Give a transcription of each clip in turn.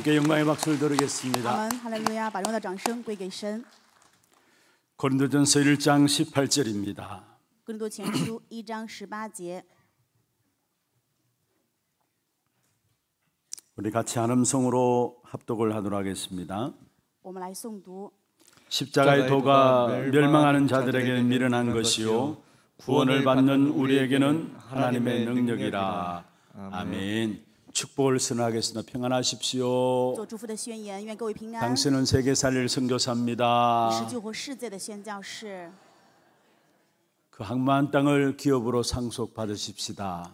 하나님께 영광의 박수를 드리겠습니다. 할렐루야. 마련의 掌声归给神. 고린도전서 1장 18절입니다. 고린도전서 1장 18절. 우리 같이 한 음성으로 합독을 하도록 하겠습니다. 십자가의 도가 멸망하는 자들에게 미련한 것이요 구원을 받는 우리에게는 하나님의 능력이라. 아멘. 축복을 선언하겠습니다. 평안하십시오. 당신은 세계 살릴 선교사입니다. 그 항만 땅을 기업으로 상속받으십시다.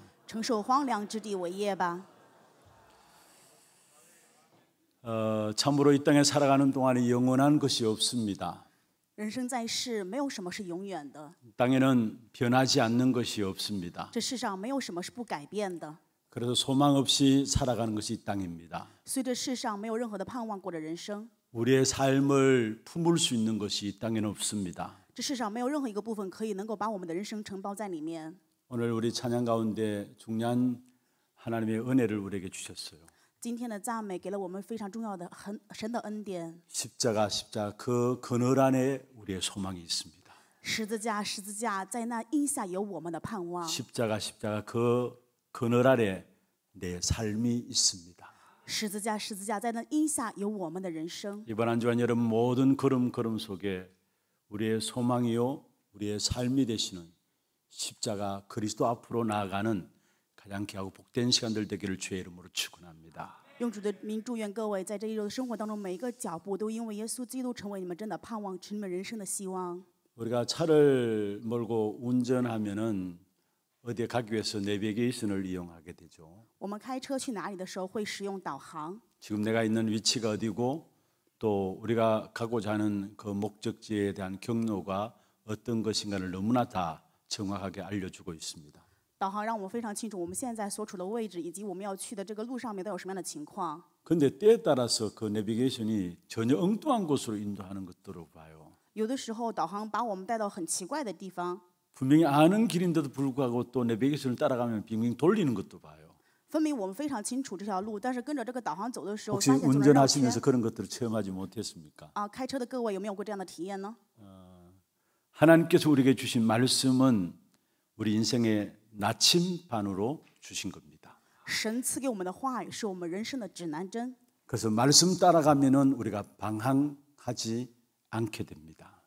어, 참으로 이 땅에 살아가는 동안에 영원한 것이 없습니다. 땅에는 변하지 않는 것이 없습니다. 그래서 소망 없이 살아가는 것이 이 땅입니다. 随着世上没有任何的盼望过的人生. 우리의 삶을 품을 수 있는 것이 땅에는 없습니다. 这世上没有任何一个部分可以能够把我们的人生承包在里面. 오늘 우리 찬양 가운데 중요한 하나님의 은혜를 우리에게 주셨어요. 今天的赞美给了我们非常重要的神的恩典 십자가 십자 그 그늘 안에 우리의 소망이 있습니다. 十字架十字架在那荫下有我们的盼望. 십자가 십자가 그 그늘 아래 내 삶이 있습니다. 十字架十字架在那下有我们的人生 이번 한 주간 여러분 모든 걸음 걸음 속에 우리의 소망이요 우리의 삶이 되시는 십자가 그리스도 앞으로 나아가는 가장 귀하고 복된 시간들 되기를 주의 이름으로 축원합니다. 用主的名祝愿各位在这一周的生活当中每一个脚步都因为耶稣基督成为你们真的盼望成你人生的希望 우리가 차를 몰고 운전하면은 어디에 가기 위해서 내비게이션을 이용하게 되죠. 我们开车去哪里的时候会使用导航. 지금 내가 있는 위치가 어디고 또 우리가 가고자 하는 그 목적지에 대한 경로가 어떤 것인가를 너무나 다 정확하게 알려주고 있습니다. 导航让我们非常清楚我们现在所处的位置以及我们要去的这个路上面都有什么样的情况. 근데 때에 따라서 그 내비게이션이 전혀 엉뚱한 곳으로 인도하는 것들로 봐요. 有的时候导航把我们带到很奇怪的地方。 분명히 아는 길인데도 불구하고 또 내비게이션을 따라가면 빙빙 돌리는 것도 봐요. 分明我们非常清楚这条路，但是跟着这个导航走的时候，发现 혹시 운전하시면서 그런 것들을 체험하지 못했습니까? 啊，开车的各位有没有过这样的体验呢？ 하나님께서 우리에게 주신 말씀은 우리 인생의 나침반으로 주신 겁니다. 神赐给我们的话语是我们人生的指南针， 그래서 말씀 따라가면은 우리가 방황하지 않게 됩니다. 所跟随话语的话我们的人生就不会彷徨말씀이나의나침반이되어가지고정확한방향을하나님께서우리에게알려주시게되어있습니다因为话语成为我们的指南针所以神告诉我们正确的方向하나님말씀없이문제를보면내가해결해야합니다没有神的话语看问题的时候就我要去解决그래서조급하게되고요所以就会着急불안하게되고요也会不安불신앙이찾아오고요就只会有不信仰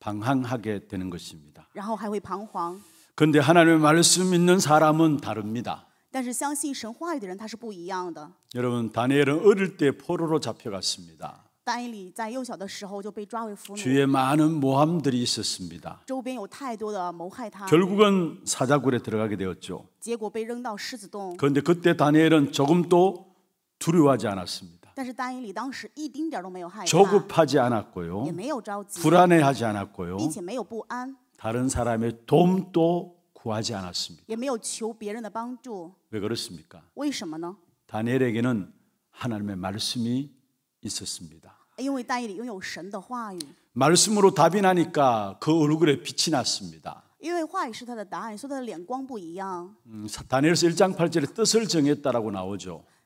방황하게 되는 것입니다. 그런데 하나님의 말씀 믿는 사람은 다릅니다. 여러분 다니엘은 어릴 때 포로로 잡혀갔습니다. 주위에 많은 모함들이 있었습니다. 결국은 사자굴에 들어가게 되었죠. 그런데 그때 다니엘은 조금도 두려워하지 않았습니다. 조급하지 않았고요. 불안해하지 않았고요. 다른 사람의 도움도 구하지 않았습니다. 왜 그렇습니까? 다니엘에게는 하나님의 말씀이 있었습니다. 말씀으로 답이 나니까 그 얼굴에 빛이 났습니다. 다니엘서 1장 8절에 뜻을 정했다라고 나오죠.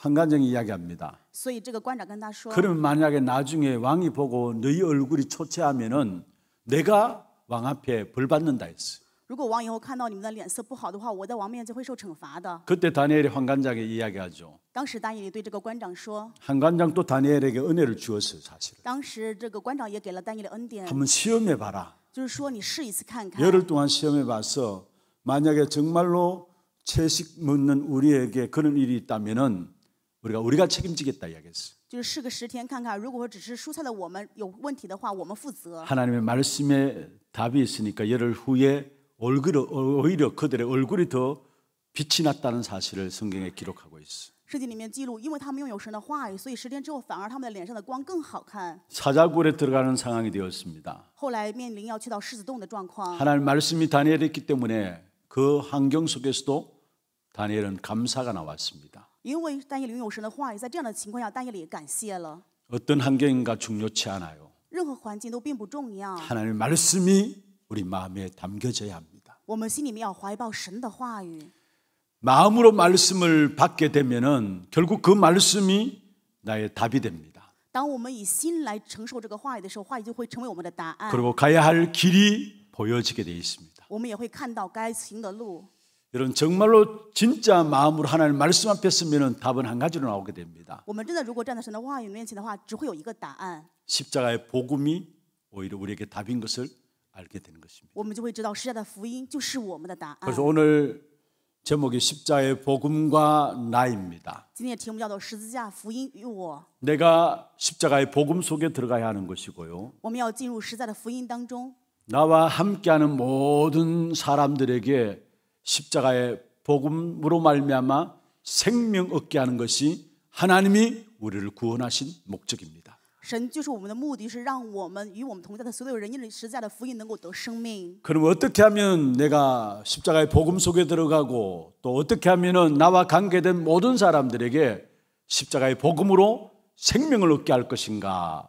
한관장이 이야기합니다. 그러면 만약에 나중에 왕이 보고 너희 얼굴이 초췌하면은 내가 왕 앞에 벌 받는다 했어. 如 그때 다니엘이 환관장에 이야기하죠. 当时장도 다니엘에게 은혜를 주었어요, 사실. 当 한번 시험해 봐라. 열흘 동안 시험해 봐서 만약에 정말로 채식 먹는 우리에게 그런 일이 있다면은 우리가 우리가 책임지겠다 이야기했어요. 하나님의 말씀에 답이 있으니까 열흘 후에 얼굴 어, 오히려 그들의 얼굴이 더 빛이 났다는 사실을 성경에 기록하고 있어. 圣经里面记录，因为他们拥有神的话语，所以十天之后反而他们的脸上的光更好看。 사자굴에 들어가는 상황이 되었습니다. 后来面临要去到狮子洞的状况。 하나님 말씀이 다니엘에 있기 때문에 그 환경 속에서도 다니엘은 감사가 나왔습니다. 因为丹以理拥有神的话语在这样的情况下但以理感谢了 어떤 환경인가 중요치 않아요. 任何环境都并不重要，하나님 말씀이 우리 마음에 담겨져야 합니다. 我们心里面要怀抱神的话语。 마음으로 말씀을 받게 되면은 결국 그 말씀이 나의 답이 됩니다. 当我们以心来承受这个话语的时候，话语就会成为我们的答案。 그리고 가야 할 길이 보여지게 돼 있습니다. 我们也会看到该行的路。 여러분 정말로 진짜 마음으로 하나님 말씀 앞에 쓰면 답은 한 가지로 나오게 됩니다. 십자가의 복음이 오히려 우리에게 답인 것을 알게 되는 것입니다. 그래서 오늘 제목이 십자의 복음과 나입니다. 내가 십자가의 복음 속에 들어가야 하는 것이고요. 나와 함께하는 모든 사람들에게 십자가의 복음으로 말미암아 생명 얻게 하는 것이 하나님이 우리를 구원하신 목적입니다. 그럼 어떻게 하면 내가 십자가의 복음 속에 들어가고 또 어떻게 하면 나와 관계된 모든 사람들에게 십자가의 복음으로 생명을 얻게 할 것인가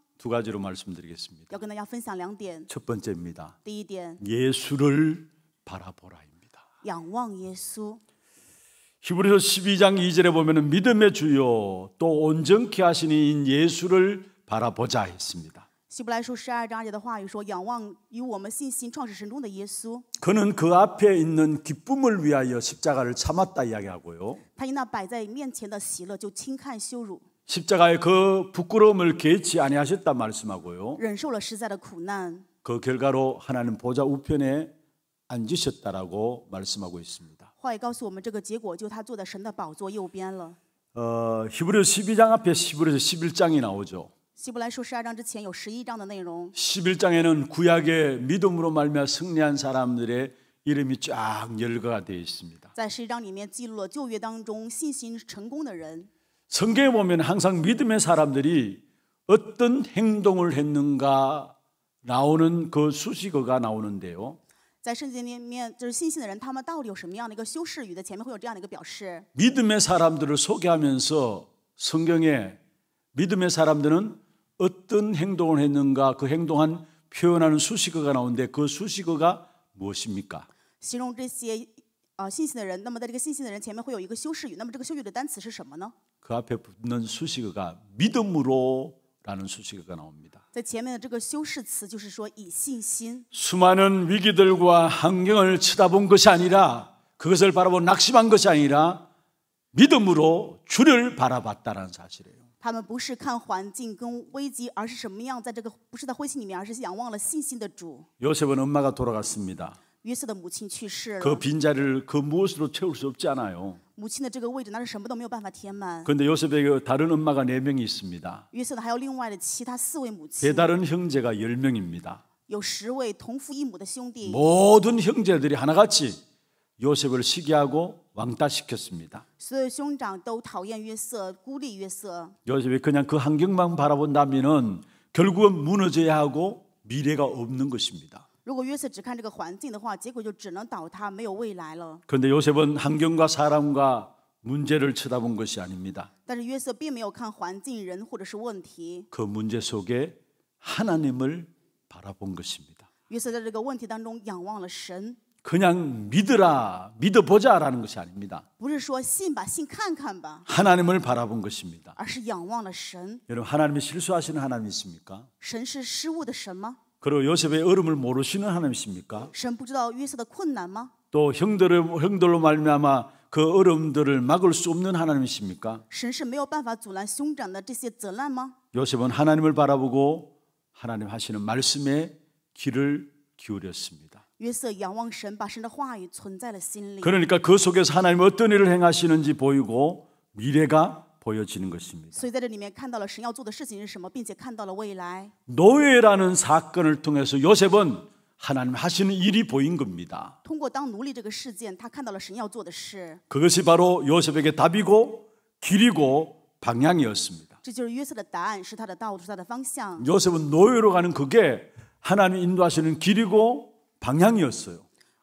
두 가지로 말씀드리겠습니다. 첫 번째입니다. 예수를 바라보라입니다. 히브리서 12장 2절에 보면은 믿음의 주요 또 온전케 하신 이인 예수를 바라보자 했습니다. 그는 그 앞에 있는 기쁨을 위하여 십자가를 참았다 이야기하고요. 십자가의 그 부끄러움을 개치 아니하셨다 말씀하고요. 그 결과로 하나님 보좌 우편에 앉으셨다라고 말씀하고 있습니다. 어, 히브리서 12장 앞에 히브리서 11장이 나오죠. 11장에는 구약의 믿음으로 말미암아 승리한 사람들의 이름이 쫙 열거가 되어 있습니다. 在十一章里面记录了旧约当中信心成功的人。 성경에 보면 항상 믿음의 사람들이 어떤 행동을 했는가 나오는 그 수식어가 나오는데요. 在圣经里面，就是信心的人，他们到底有什么样的一个修饰语的？前面会有这样的一个表示。 믿음의 사람들을 소개하면서 성경에 믿음의 사람들은 어떤 행동을 했는가 그 행동한 표현하는 수식어가 나오는데 그 수식어가 무엇입니까? 形容这些啊信心的人，那么在这个信心的人前面会有一个修饰语，那么这个修饰语的单词是什么呢？그 앞에 붙는 수식어가 믿음으로라는 수식어가 나옵니다. 수많은 위기들과 환경을 쳐다본 것이 아니라 그것을 바라보 낙심한 것이 아니라 믿음으로 주를 바라봤다는 사실이에요. 他们不是看环境跟危机，而是什么样在这个不是在灰心里面，而是仰望了信心的主。요셉은 엄마가 돌아갔습니다. 그 빈자리를 그 무엇으로 채울 수 없잖아요. 母 그런데 요셉에게 다른 엄마가 네명이 있습니다. 배다른 형제가 열명입니다 모든 형제들이 하나같이 요셉을 시기하고 왕따시켰습니다. 요셉이 그냥 그 환경만 바라본다면 결국은 무너져야 하고 미래가 없는 것입니다. 그런데 요셉은 환경과 사람과 문제를 쳐다본 것이 아닙니다. 그 문제 속에 하나님을 바라본 것입니다. 그냥 믿으라, 믿어보자라는 것이 아닙니다. 하나님을 바라본 것입니다 여러분 하나님이 실수하시는 하나님 있습니까? 그리고 요셉의 어려을 모르시는 하나님이십니까? 또 형들을 형들로 말미암아 그어려들을 막을 수 없는 하나님이십니까? 요셉은 하나님을 바라보고 하나님 하시는 말씀에 귀를 기울였습니다. 그러니까 그 속에서 하나님 어떤 일을 행하시는지 보이고 미래가 보여지는 것입니다. 노예라는 사건을 통해서 요셉은 하나님 하시는 일이 보인 겁니다. 그것이 바로 요셉에게 답이고 길이고 방향이었습니다. 요셉은 노예로 가는 그게 하나님 인도하시는 길이고 방향이었어요.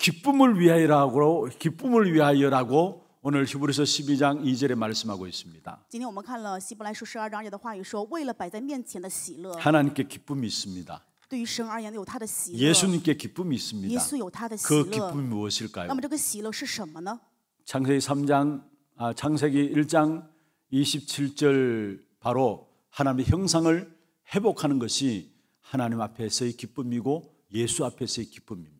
기쁨을 위하여라고 기쁨을 위하여라고 오늘 히브리서 12장 2절에 말씀하고 있습니다. 하나님께 기쁨이 있습니다. 예수님께 기쁨이 있습니다. 그 기쁨이 무엇일까요? 창세기 3장 아, 창세기 1장 27절 바로 하나님의 형상을 회복하는 것이 하나님 앞에서의 기쁨이고 예수 앞에서의 기쁨입니다.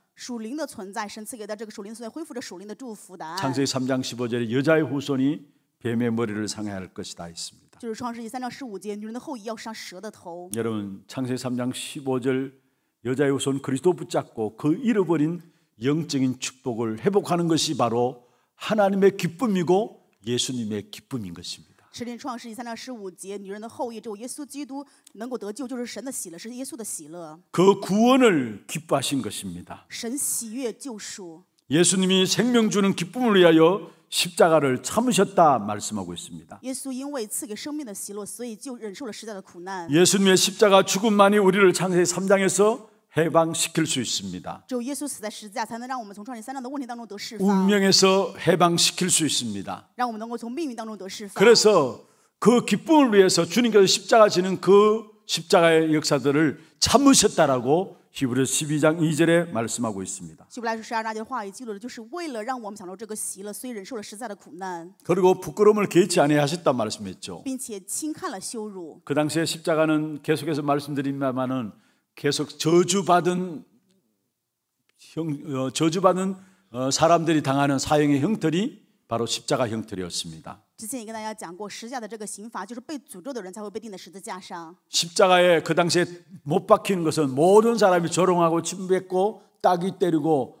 属灵的存在神赐给的这个属灵存在恢复着属灵的祝福的 창세기 3장 15절에 여자의 후손이 뱀의 머리를 상해할 것이다 있습니다. 就是创世纪三章十五节，女人的后裔要上蛇的头。 여러분 창세기 3장 15절 여자의 후손 그리스도 붙잡고 그 잃어버린 영적인 축복을 회복하는 것이 바로 하나님의 기쁨이고 예수님의 기쁨인 것입니다. 十天创世记三章十五节，女人的后裔，只有耶稣基督能够得救，就是神的喜乐，是耶稣的喜乐。그 구원을 기뻐하신 것입니다. 神喜悦救赎， 예수님이 생명 주는 기쁨을 위하여 십자가를 참으셨다 말씀하고 있습니다. 耶稣因为赐给生命的喜乐，所以就忍受了实在的苦难。 예수님의 십자가 죽음만이 우리를 창세기 3장에서 해방시킬 수 있습니다. 운명에서 해방시킬 수 있습니다. 그래서 그 기쁨을 위해서 주님께서 십자가 지는 그 십자가의 역사들을 참으셨다라고 히브리 12장 2절에 말씀하고 있습니다. 그리고 부끄러움을 개치 의 아니하셨다 말씀했죠. 그 당시에 십자가는 계속해서 말씀드린다마는 계속 저주받은 형, 어, 저주받은 어, 사람들이 당하는 사형의 형틀이 바로 십자가 형틀이었습니다. 십자가에그 당시에 못 박히는 것은 모든 사람이 조롱하고 침뱉고 따귀 때리고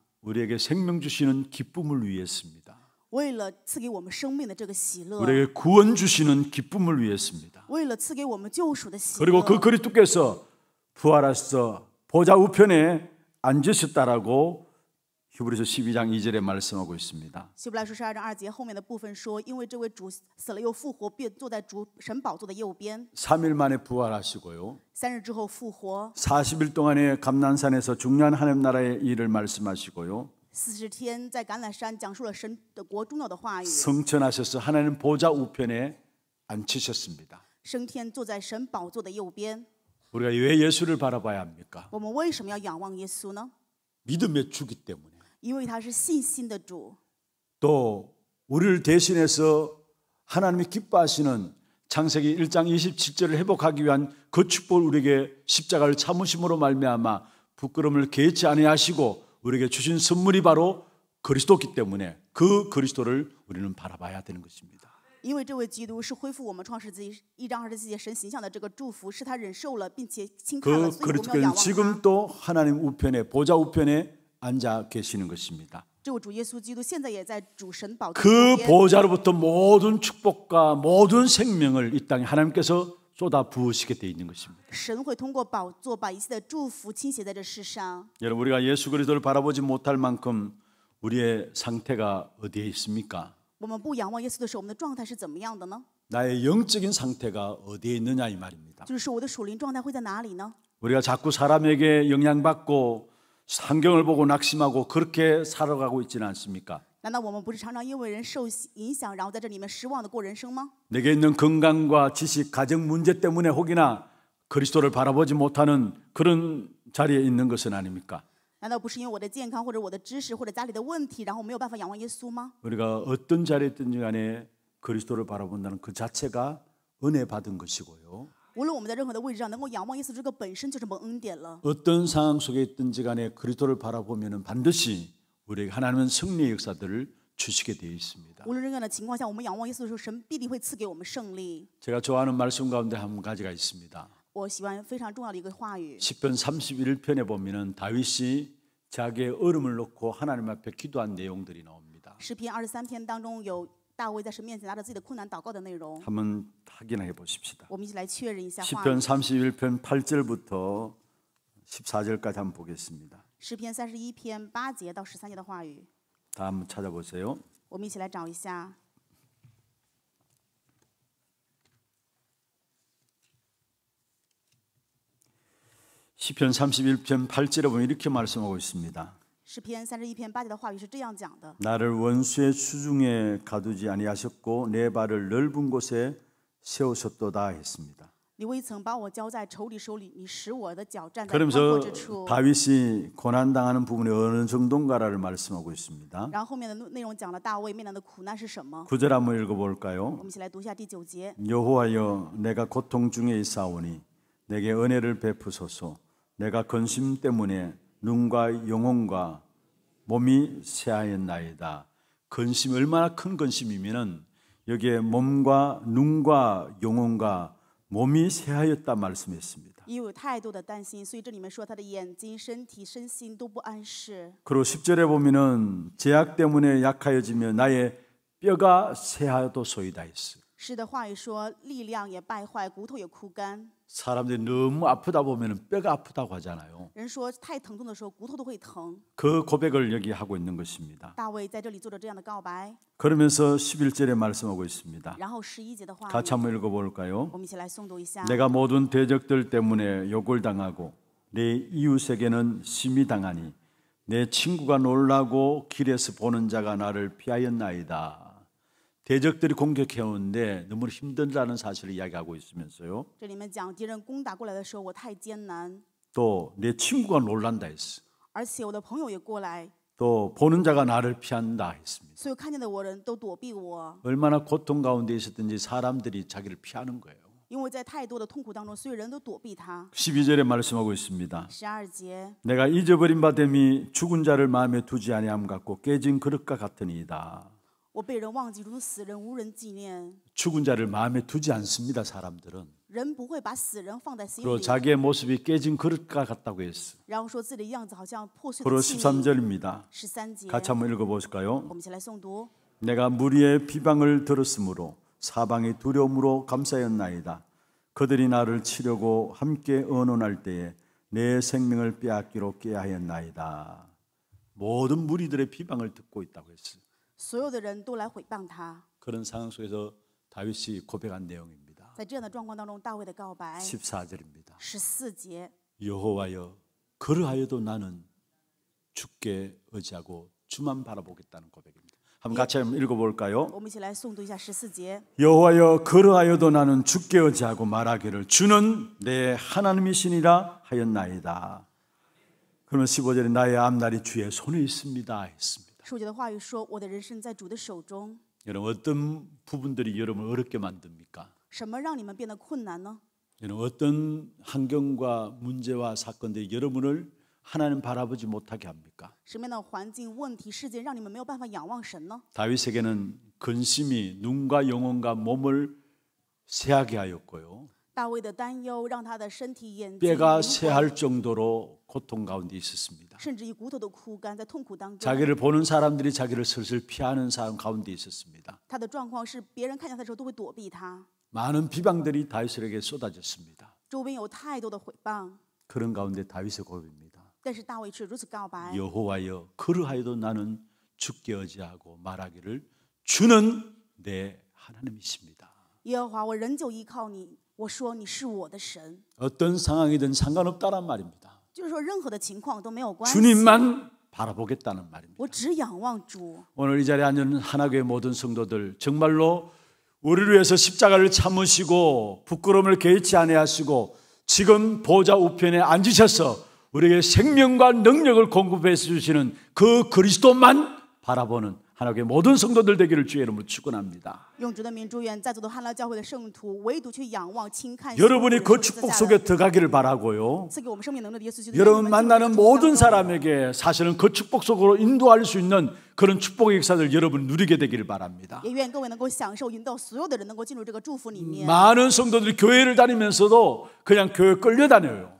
우리에게 생명 주시는 기쁨을 위해서입니다. 우리에게 구원 주시는 기쁨을 위해서입니다. 그리고 그 그리스도께서 부활하셔서 보좌 우편에 앉으셨다라고 히브리서 12장 2절에 말씀하고 있습니다. 히브리서 만에 부활하시고요. 40일 동안의 감난산에서 중요한 하나님 나라의 일을 말씀하시고요. 4천하셔서 하나님 보좌 우편에 앉히셨습니다. 우리가 왜 예수를 바라봐야 합니까? 믿음의 주기 때문에. 또 우리를 대신해서 하나님이 기뻐하시는 창세기 1장 27절을 회복하기 위한 그 축복을 우리에게 십자가를 참으심으로 말미암아 부끄러움을 개의치 아니하시고 우리에게 주신 선물이 바로 그리스도기 때문에 그 그리스도를 우리는 바라봐야 되는 것입니다. 因为这位基督是恢复我们创世纪一章二十四节神形象的这个祝福，是他忍受了，并且轻看了，所以我们要仰望他。그 지금 또 하나님 우편에 보좌 우편에 앉아 계시는 것입니다. 그 보좌로부터 모든 축복과 모든 생명을 이 땅에 하나님께서 쏟아 부으시게 되어 있는 것입니다. 여러분 우리가 예수 그리스도를 바라보지 못할 만큼 우리의 상태가 어디에 있습니까? 나의 영적인 상태가 어디에 있느냐 이 말입니다. 우리가 자꾸 사람에게 영향받고 상경을 보고 낙심하고 그렇게 살아가고 있지는 않습니까? 难道我们不是常常因为人受影响，然后在这里面失望的过人生吗？ 내게 있는 건강과 지식, 가정 문제 때문에 혹이나 그리스도를 바라보지 못하는 그런 자리에 있는 것은 아닙니까? 难道不是因为我的健康或者我的知识或者家里的问题，然后没有办法仰望耶稣吗？ 우리가 어떤 자리에 있든지 간에 그리스도를 바라본다는 그 자체가 은혜 받은 것이고요. 无 어떤 상황 속에 있든지 간에 그리스도를 바라보면 반드시 우리에게 하나님은 승리의 역사들을 주시게 되어 있습니다. 제가 좋아하는 말씀 가운데 한 가지가 있습니다. 시편 31편에 보면은 다윗이 자기의 얼음을 놓고 하나님 앞에 기도한 내용들이 나옵니다. 诗篇二十三篇中有大卫在神面前拿着自己的困难祷告的内容， 한번 확인해 봅시다. 我们一起来确认一下话语。 시편 31편 8절부터 14절까지 한번 보겠습니다. 诗篇三十一篇八节到十三节的话语，다 한번 찾아보세요. 我们一起来找一下。 시편 31편 8절에 보면 이렇게 말씀하고 있습니다. 시편 31편 8절의 话语是这样讲的. 나를 원수의 수중에 가두지 아니하셨고 내 발을 넓은 곳에 세우셨도다 했습니다. 你未曾把 다윗이 고난 당하는 부분이 어느 정도인가를 말씀하고 있습니다. 구절 한번 읽어볼까요? 여호와여, 내가 고통 중에 있사오니 내게 은혜를 베푸소서. 내가 근심 때문에 눈과 영혼과 몸이 새하였나이다. 근심 얼마나 큰 근심이면은 여기에 몸과 눈과 영혼과 몸이 새하였다 말씀했습니다. 그리고 10절에 보면은 제약 때문에 약하여지며 나의 뼈가 새하도소이다 했어요. 사람들이 너무 아프다 보면 뼈가 아프다고 하잖아요. 그 고백을 여기 하고 있는 것입니다. 그러면서 11절에 말씀하고 있습니다. 같이 한번 읽어볼까요? 내가 모든 대적들 때문에 욕을 당하고 내 이웃에게는 심히 당하니 내 친구가 놀라고 길에서 보는 자가 나를 피하였나이다. 대적들이 공격해 오는데 너무 힘들다는 사실을 이야기하고 있으면서요. 또내 친구가 놀란다 했어. 또 보는 자가 나를 피한다 했습니다. 얼마나 고통 가운데 있었든지 사람들이 자기를 피하는 거예요. 12절에 말씀하고 있습니다. 내가 잊어버린 바됨이 죽은 자를 마음에 두지 아니함 같고 깨진 그릇과 같으니이다. 죽은 자를 마음에 두지 않습니다. 사람들은. 그리고 자기의 모습이 깨진 그릇과 같다고 했어. 然 그리고 13절입니다. 같이 한번 읽어보실까요? 내가 무리의 비방을 들었으므로 사방의 두려움으로 감싸였나이다. 그들이 나를 치려고 함께 언언할 때에 내 생명을 빼앗기로 깨하였나이다. 모든 무리들의 비방을 듣고 있다고 했어요. 所有的人都来毁谤他。 그런 상황 속에서 다윗이 고백한 내용입니다. 在这样的状况当中，大卫的告白 14절입니다. 1 4节 여호와여 그러하여도 나는 주께 의지하고 주만 바라보겠다는 고백입니다. 한번 같이 한번 읽어볼까요? 여호와여 그러하여도 나는 죽게 의지하고 말하기를 주는 내 하나님이시니라 하였나이다. 그러면 15절에 나의 앞날이 주의 손에 있습니다 했습니다. 受教的话语说：“我的人生在主的手中。” 여러분 어떤 부분들이 여러분을 어렵게 만듭니까? 什么让你们变得困难呢？ 여러분 어떤 환경과 문제와 사건들이 여러분을 하나님 바라보지 못하게 합니까? 什么样的环境、问题、事件让你们没有办法仰望神呢？ 다윗에게는 근심이 눈과 영혼과 몸을 쇠하게 하였고요. 뼈가 새할 정도로 고통 가운데 있었습니다. 자기를 보는 사람들이 자기를 슬슬 피하는 사람 가운데 있었습니다. 많은 비방들이 다윗에게 쏟아졌습니다. 그런 가운데 다윗의 고백입니다. 여호와여 그러하여도 나는 죽게 의지하고 말하기를 주는 내 하나님이십니다. 여호와 어떤 상황이든 상관없다란 말입니다. 주님만 바라보겠다는 말입니다. 오늘 이 자리에 앉은 하나교회 모든 성도들 정말로 우리를 위해서 십자가를 참으시고 부끄러움을 개의치 아하시고 지금 보좌 우편에 앉으셔서 우리에게 생명과 능력을 공급해 주시는 그 그리스도만 바라보는 하나님의 모든 성도들 되기를 주의 이름으로 축원합니다. 여러분이 그 축복 속에 들어가기를 바라고요. 여러분 만나는 모든 사람에게 사실은 그 축복 속으로 인도할 수 있는 그런 축복의 역사를 여러분 누리게 되기를 바랍니다. 많은 성도들이 교회를 다니면서도 그냥 교회 끌려다녀요.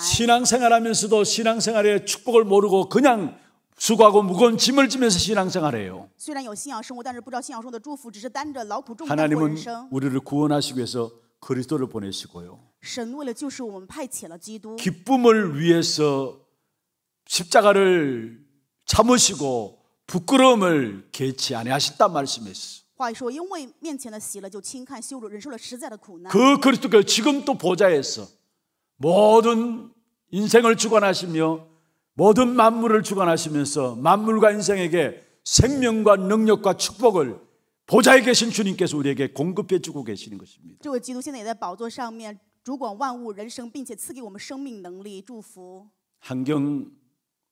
신앙생활하면서도 신앙생활의 축복을 모르고 그냥 수고하고 무거운 짐을 지면서 신앙생활해요. 하나님은 우리를 구원하시기 위해서 그리스도를 보내시고요. 기쁨을 위해서 십자가를 참으시고 부끄러움을 개치 아니하셨단 말씀이었어. 그 그리스도께서 지금 또 보좌에서 모든 인생을 주관하시며 모든 만물을 주관하시면서 만물과 인생에게 생명과 능력과 축복을 보좌에 계신 주님께서 우리에게 공급해 주고 계시는 것입니다. 这位基督现在也在宝座上面主管万物人并且赐给我们生命能力祝福 환경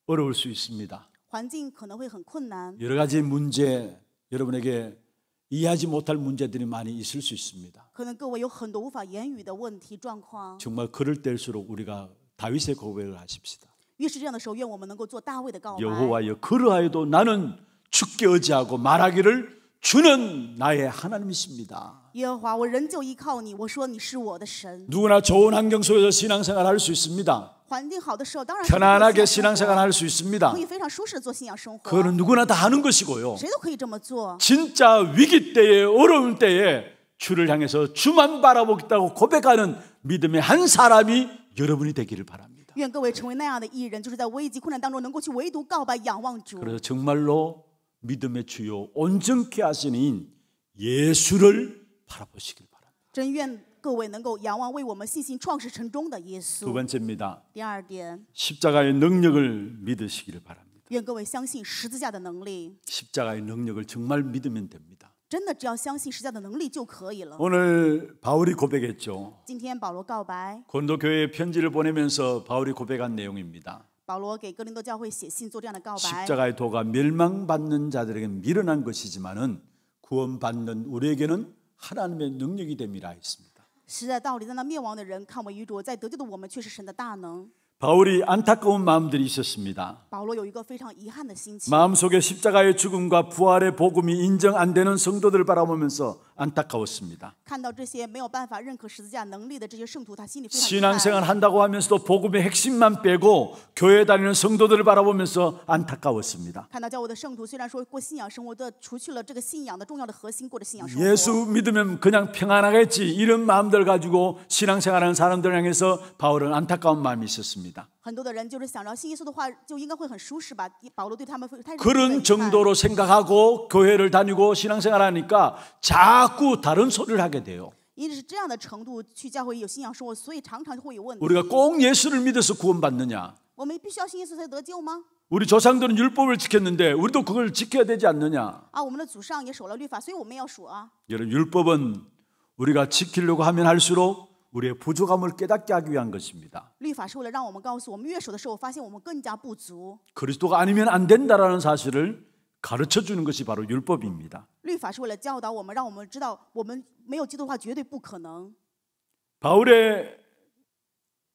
어려울 수 있습니다. 环境可能会很困难. 여러 가지 문제 여러분에게 이해하지 못할 문제들이 많이 있을 수 있습니다. 可能各位有很多无法言语的问题状况. 정말 그럴 때일수록 우리가 다윗의 고백을 하십시다. 越是这样的时候，愿我们能够做大卫的告白。 여호와여 그러하여도 나는 죽게 의지하고 말하기를 주는 나의 하나님이십니다. 누구나 좋은 환경 속에서 신앙생활 할수 있습니다. 편안하게 신앙생활 할수 있습니다. 그거는 누구나 다 하는 것이고요. 진짜 위기 때에 어려운 때에 주를 향해서 주만 바라보겠다고 고백하는 믿음의 한 사람이 여러분이 되기를 바랍니다. 愿各位成为那样的艺人，就是在危机困难当中能够去唯独告白仰望主。 그래서 정말로 믿음의 주요 온전케 하시는 예수를 바라보시길 바랍니다. 真愿各位能够仰望为我们信心创始成终的耶두 번째입니다. 第二点， 십자가의 능력을 믿으시기를 바랍니다. 愿各位相信十字架的能力， 십자가의 능력을 정말 믿으면 됩니다. 오늘 바울이 고백했죠. 고린도교회에 편지를 보내면서 바울이 고백한 내용입니다. 십자가의 도가 멸망받는 자들에게 미련한 것이지만은 구원받는 우리에게는 하나님의 능력이 됨이라 했습니다. 바울이 안타까운 마음들이 있었습니다. 마음속에 십자가의 죽음과 부활의 복음이 인정 안 되는 성도들을 바라보면서 안타까웠습니다. 신앙생활 한다고 하면서도 복음의 핵심만 빼고 교회 다니는 성도들을 바라보면서 안타까웠습니다. 예수 믿으면 그냥 평안하겠지 이런 마음들 가지고 신앙생활하는 사람들 향해서 바울은 안타까운 마음이 있었습니다. 그런 정도로 생각하고 교회를 다니고 신앙생활하니까 자꾸 다른 소리를 하게 돼요. 우리가 꼭 예수를 믿어서 구원받느냐? 우리 조상들은 율법을 지켰는데 우리도 그걸 지켜야 되지 않느냐? 여러분 율법은 우리가 지키려고 하면 할수록 우리의 부족함을 깨닫게 하기 위한 것입니다. 그리스도가 아니면 안 된다라는 사실을 가르쳐 주는 것이 바로 율법입니다. 바울의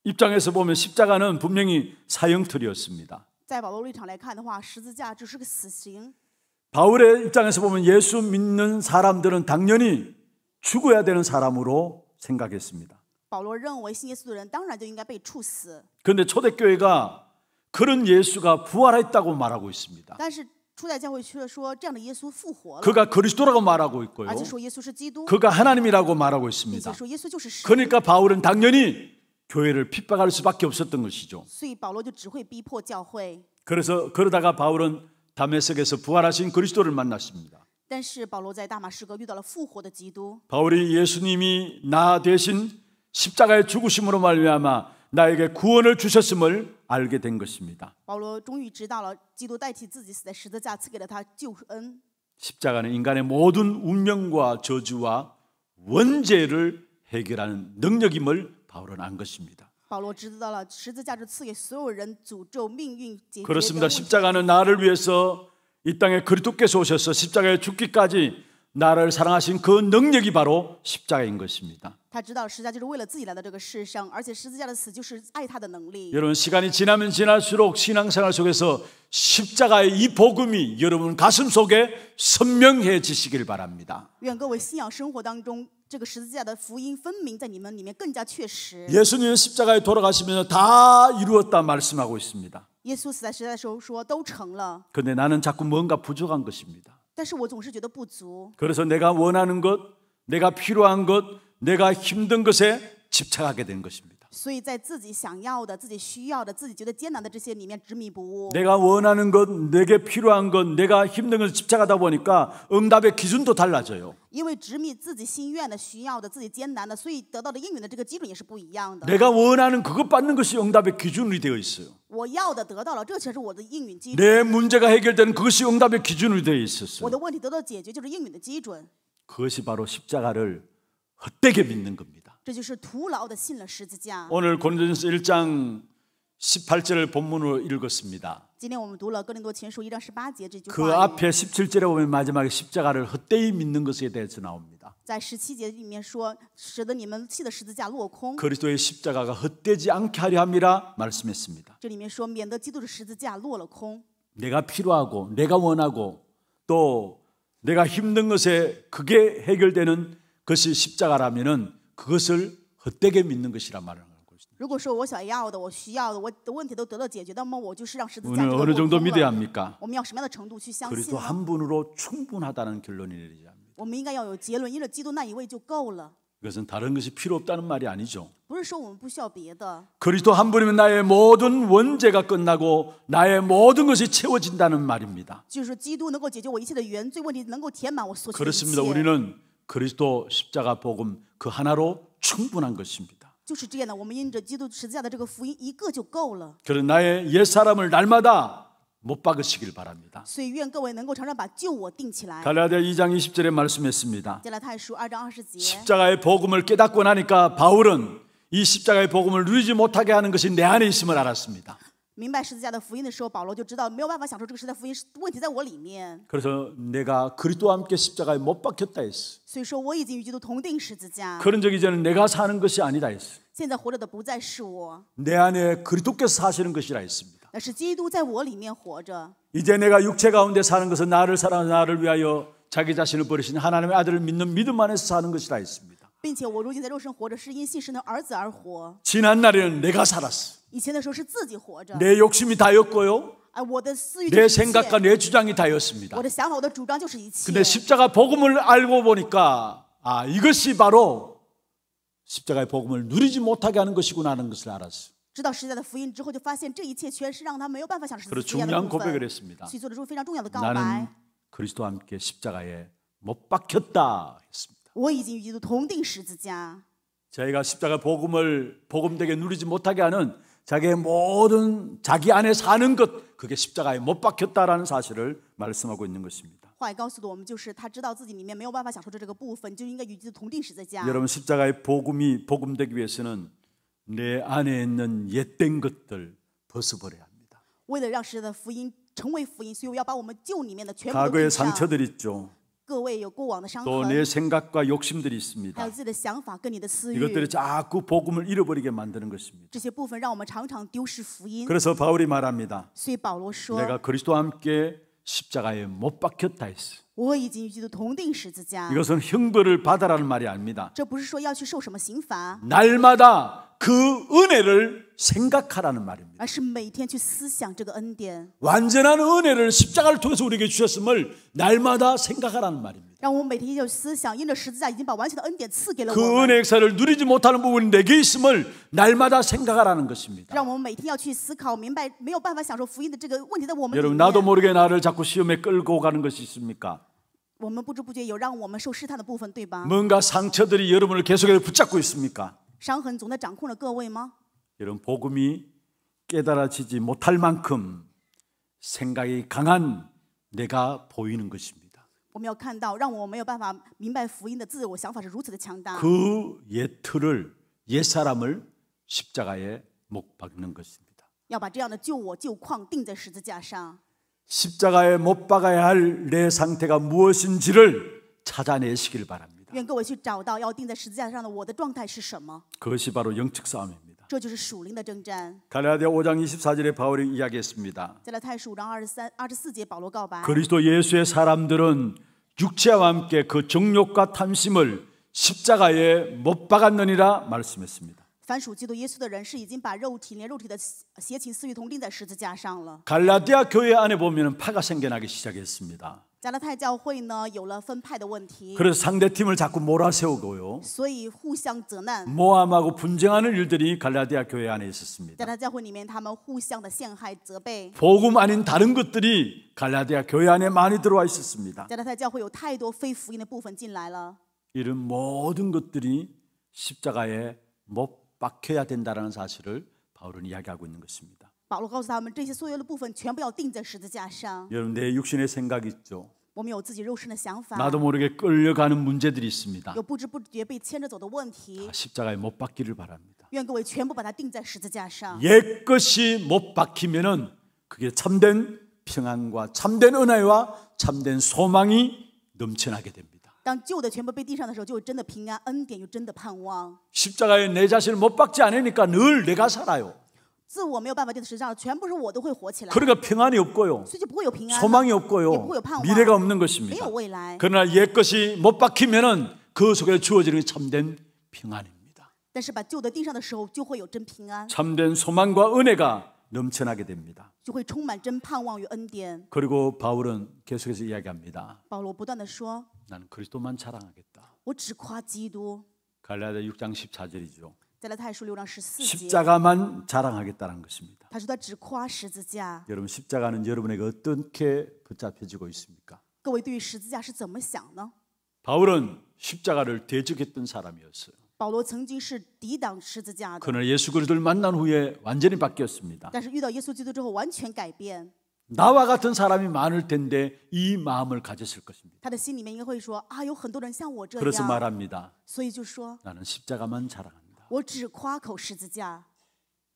입장에서 보면 십자가는 분명히 사형틀이었습니다. 바울의 입장에서 보면 예수 믿는 사람들은 당연히 죽어야 되는 사람으로 생각했습니다. 그런데 초대교회가 그런 예수가 부활했다고 말하고 있습니다. 그가 그리스도라고 말하고 있고요. 그가 하나님이라고 말하고 있습니다. 그러니까 바울은 당연히 교회를 핍박할 수밖에 없었던 것이죠. 그래서 그러다가 바울은 다메섹에서 부활하신 그리스도를 만났습니다. 바울이 예수님이 나 대신 십자가의 죽으심으로 말미암아 나에게 구원을 주셨음을 알게 된 것입니다. 십자가는 인간의 모든 운명과 저주와 원죄를 해결하는 능력임을 바울은 안 것입니다. 그렇습니다. 십자가는 나를 위해서 이 땅에 그리스도께서 오셔서 십자가에 죽기까지 나를 사랑하신 그 능력이 바로 십자가인 것입니다. 他知道十字架就是为了自己来到这个世上，而且十字架的死就是爱他的能力。여러분시간이지나면지날수록신앙생활속에서십자가의이복음이여러분가슴속에선명해지시길바랍니다愿各位信仰生活当中，这个十字架的福音分明在你们里面更加确实。예수님은십자가에돌아가시면서다이루었다말씀하고있습니다耶稣死在十字架时候说都成了。근데나는자꾸뭔가부족한것입니다但是我总是觉得不足。그래서내가원하는 것，내가필요한 것。 내가 힘든 것에 집착하게 된 것입니다. 내가 원하는 것, 내게 필요한 것, 내가 힘든 것에 집착하다 보니까 응답의 기준도 달라져요. 因为执迷自己心愿的、需要的、自己艰难的，所以得到的应允的这个基准也是不一样的。 내가 원하는 그것 받는 것이 응답의 기준이 되어 있어요. 我要的得到了，这才是我的应允基准。내 문제가 해결되는 그것이 응답의 기준이 되어 있었어요. 我的问题得到解决就是应允的基准。 그것이 바로 십자가를 헛되게 믿는 겁니다. 오늘 고린도전서 1장 18절을 본문으로 읽었습니다. 그 앞에 17절에 보면 마지막에 십자가를 헛되이 믿는 것에 대해서 나옵니다. 그리스도의 십자가가 헛되지 않게 하려 함이라 말씀했습니다. 내가 필요하고 내가 원하고 또 내가 힘든 것에 그게 해결되는 그것이 십자가라면은 그것을 헛되게 믿는 것이란 말을 하는 거죠. 如果说我想要的我需要的我的问题都得到解决那么我就是让十字架 어느 정도 믿어야 합니까? 그리스도 한 분으로 충분하다는 결론을 내리자 이것은 다른 것이 필요 없다는 말이 아니죠. 그리스도 한 분이면 나의 모든 원죄가 끝나고 나의 모든 것이 채워진다는 말입니다. 그렇습니다. 우리는 그리스도 십자가 복음 그 하나로 충분한 것입니다. 就是这 나의 옛 사람을 날마다 못 박으시길 바랍니다. 갈라디아 2장 20절에 말씀했습니다. 십자가의 복음을 깨닫고 나니까 바울은 이 십자가의 복음을 누리지 못하게 하는 것이 내 안에 있음을 알았습니다. 明白十字架的福音的时候，保罗就知道没有办法享受这个时代福音，问题在我里面。 그래서 내가 그리스도와 함께 십자가에 못 박혔다 했어. 所以说我已经与基督同定十字架， 그런 적 이제는 내가 사는 것이 아니다 했어. 现在活着的不再是我，내 안에 그리스도께서 사시는 것이라 했습니다. 而是基督在我里面活着。 이제 내가 육체 가운데 사는 것은 나를 사랑하는 나를 위하여 자기 자신을 버리신 하나님의 아들을 믿는 믿음 안에서 사는 것이라 했습니다. 지난 날에는 내가 살았어. 내 욕심이 다였고요. 내 생각과 내 주장이 다였습니다. 근데 십자가 복음을 알고 보니까 아 이것이 바로 십자가의 복음을 누리지 못하게 하는 것이구나 하는 것을 알았어. 그리고 중요한 고백을 했습니다. 나는 그리스도와 함께 십자가에 못 박혔다 했습니다. 我已 저희가 십자가 복음을 복음되게 누리지 못하게 하는 자기의 모든 자기 안에 사는 것 그게 십자가에 못 박혔다라는 사실을 말씀하고 있는 것입니다. 여러분 십자가의 복음이 복음되기 위해서는 내 안에 있는 옛된 것들 벗어버려야 합니다. 과거의 상처들 있죠. 또내 생각과 욕심들이 있습니다. 이것들이 자꾸 복음을 잃어버리게 만드는 것입니다. 그래서 바울이 말합니다. 내가 그리스도와 함께 십자가에 못 박혔다 했어. 이것은 형벌을 받아라는 말이 아닙니다. 날마다 그 은혜를 생각하라는 말입니다. 완전한 은혜를 십자가를 통해서 우리에게 주셨음을 날마다 생각하라는 말입니다. 그 은혜 역사를 누리지 못하는 부분이 내게 있음을 날마다 생각하라는 것입니다. 여러분 나도 모르게 나를 자꾸 시험에 끌고 가는 것이 있습니까? 뭔가 상처들이 여러분을 계속해서 붙잡고 있습니까? 伤痕总在掌控着各位吗？여러 복음이 깨달아지지 못할 만큼 생각이 강한 내가 보이는 것입니다. 그옛 틀을 옛 사람을 십자가에 못 박는 것입니다. 십자가에 못 박아야 할 내 상태가 무엇인지를 찾아내시길 바랍니다. 愿各位去找到要钉在十字架上的我的状态是什么？ 그것이 바로 영적 싸움입니다. 这就是属灵的征战。갈라디 5장 24절에 바울이 이야기했습니다. 在了太书章二十三二节保罗告白 그리스도 예수의 사람들은 육체와 함께 그 정욕과 탐심을 십자가에 못 박았느니라 말씀했습니다. 凡属基督耶稣的人是已经把肉体连肉体的邪情私欲同钉在十字架上了。 갈라디아 교회 안에 보면 파가 생겨나기 시작했습니다. 加拉太教会呢有 그래서 상대팀을 자꾸 몰아세우고요. 모함하고 분쟁하는 일들이 갈라디아 교회 안에 있었습니다. 복음 아닌 다른 것들이 갈라디아 교회 안에 많이 들어와 있었습니다. 이런 모든 것들이 십자가에 못 박혀야 된다는 사실을 바울은 이야기하고 있는 것입니다. 保罗告诉他们，这些所有的部分全部要钉在十字架上。 여러분 내 육신의 생각 있죠. 我们有自己肉身的想法， 나도 모르게 끌려가는 문제들이 있습니다. 有不知不觉被牵着走的问题다。 십자가에 못 박기를 바랍니다. 愿各位全部把它钉在十字架上。옛 것이 못 박히면은 그게 참된 평안과 참된 은혜와 참된 소망이 넘쳐나게 됩니다. 当旧的全部被钉上的时候，就有真的平安、恩典，有真的盼望。십자가에 내 자신을 못 박지 않으니까 늘 내가 살아요. 그러니까 평안이 없고요. 소망이 없고요. 미래가 없는 것입니다. 그러나 옛 것이 못 박히면은 그 속에 주어지는 게 참된 평안입니다. 참된 소망과 은혜가 넘쳐나게 됩니다. 그리고 바울은 계속해서 이야기합니다. 나는 그리스도만 자랑하겠다. 갈라디아 6장 14절이죠. 십자가만 자랑하겠다는 것입니다. 여러분 십자가는 여러분에게 어떻게 붙잡혀지고 있습니까? 바울은 십자가를 대적했던 사람이었어요. 그러나 예수 그리스도를 만난 후에 완전히 바뀌었습니다. 나와 같은 사람이 많을 텐데 이 마음을 가졌을 것입니다. 그래서 말합니다. 나는 십자가만 자랑합니다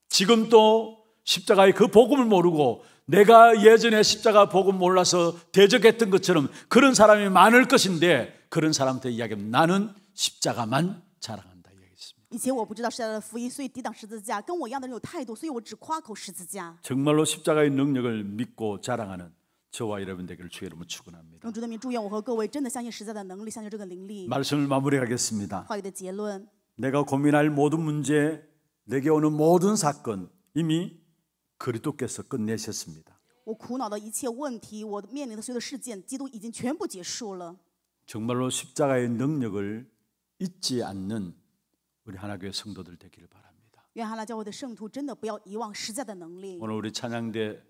지금 또 십자가의 그 복음을 모르고 내가 예전에 십자가 복음 몰라서 대적했던 것처럼 그런 사람이 많을 것인데 그런 사람한테 이야기하면 나는 십자가만 자랑한다 이야기했습니다. 정말로 십자가의 능력을 믿고 자랑하는 저와 여러분 되기를 주의 이름으로 축원합니다. 말씀을 마무리하겠습니다. 내가 고민할 모든 문제, 내게 오는 모든 사건 이미 그리스도께서 끝내셨습니다. 정말로 십자가의 능력을 잊지 않는 우리 하나교회 성도들 되기를 바랍니다. 오늘 우리 찬양대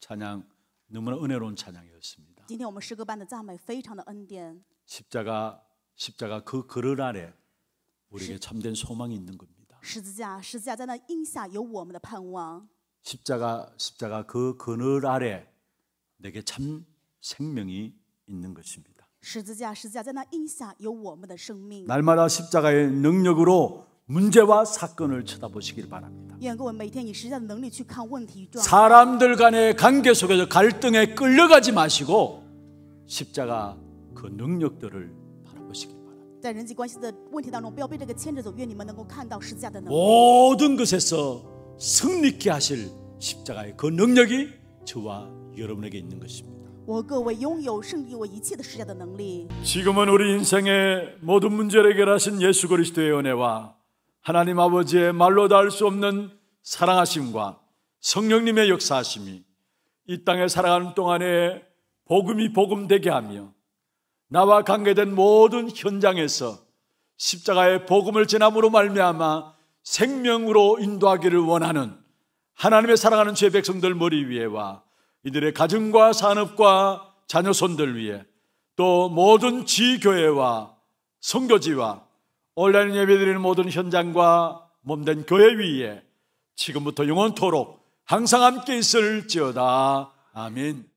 찬양 너무나 은혜로운 찬양이었습니다. 십자가 십자가 그 그늘 아래 우리에게 참된 소망이 있는 겁니다. 十字架,十字架在那印下有我们的盼望. 십자가 십자가 그 그늘 아래 내게 참 생명이 있는 것입니다. 十字架,十字架在那印下有我们的生命. 날마다 십자가의 능력으로 문제와 사건을 쳐다보시길 바랍니다. 사람들 간의 관계 속에서 갈등에 끌려가지 마시고 십자가 그 능력들을 在人际关系的问题当中，不要被这个牵着走。愿你们能够看到十字架的能力。 모든 것에서 승리케 하실 십자가의 그 능력이 저와 여러분에게 있는 것입니다. 我各位拥有胜利我一切的十字架的能力。 지금은 우리 인생의 모든 문제를 해결하신 예수 그리스도의 은혜와 하나님 아버지의 말로 닿을 수 없는 사랑하심과 성령님의 역사하심이 이 땅에 살아가는 동안에 복음이 복음되게 하며 나와 관계된 모든 현장에서 십자가의 복음을 지남으로 말미암아 생명으로 인도하기를 원하는 하나님의 사랑하는 죄 백성들 머리 위에와 이들의 가정과 산업과 자녀손들 위에 또 모든 지교회와 성교지와 온라인 예배드리는 모든 현장과 몸된 교회 위에 지금부터 영원토록 항상 함께 있을지어다. 아멘.